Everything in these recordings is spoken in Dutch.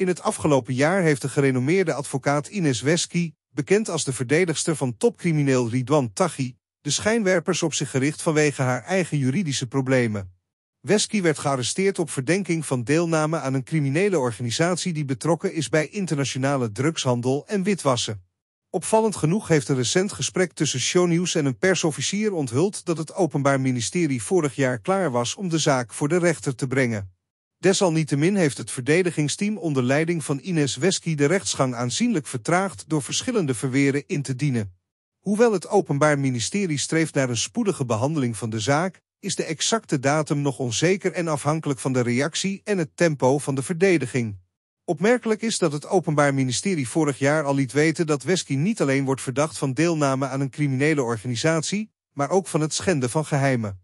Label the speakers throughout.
Speaker 1: In het afgelopen jaar heeft de gerenommeerde advocaat Ines Wesky, bekend als de verdedigster van topcrimineel Ridwan Taghi, de schijnwerpers op zich gericht vanwege haar eigen juridische problemen. Wesky werd gearresteerd op verdenking van deelname aan een criminele organisatie die betrokken is bij internationale drugshandel en witwassen. Opvallend genoeg heeft een recent gesprek tussen Shownews en een persofficier onthuld dat het Openbaar Ministerie vorig jaar klaar was om de zaak voor de rechter te brengen. Desalniettemin heeft het verdedigingsteam onder leiding van Ines Wesky de rechtsgang aanzienlijk vertraagd door verschillende verweren in te dienen. Hoewel het Openbaar Ministerie streeft naar een spoedige behandeling van de zaak, is de exacte datum nog onzeker en afhankelijk van de reactie en het tempo van de verdediging. Opmerkelijk is dat het Openbaar Ministerie vorig jaar al liet weten dat Wesky niet alleen wordt verdacht van deelname aan een criminele organisatie, maar ook van het schenden van geheimen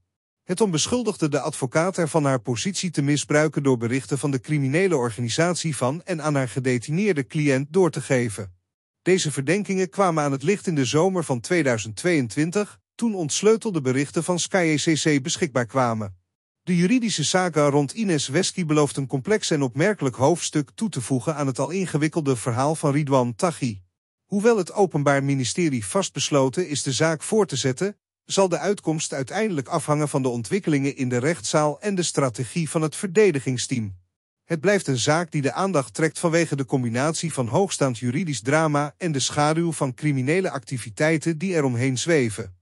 Speaker 1: om beschuldigde de advocaat ervan haar positie te misbruiken door berichten van de criminele organisatie van en aan haar gedetineerde cliënt door te geven. Deze verdenkingen kwamen aan het licht in de zomer van 2022, toen ontsleutelde berichten van SkyECC beschikbaar kwamen. De juridische saga rond Ines Wesky belooft een complex en opmerkelijk hoofdstuk toe te voegen aan het al ingewikkelde verhaal van Ridwan Taghi. Hoewel het Openbaar Ministerie vastbesloten is de zaak voor te zetten, zal de uitkomst uiteindelijk afhangen van de ontwikkelingen in de rechtszaal en de strategie van het verdedigingsteam. Het blijft een zaak die de aandacht trekt vanwege de combinatie van hoogstaand juridisch drama en de schaduw van criminele activiteiten die eromheen zweven.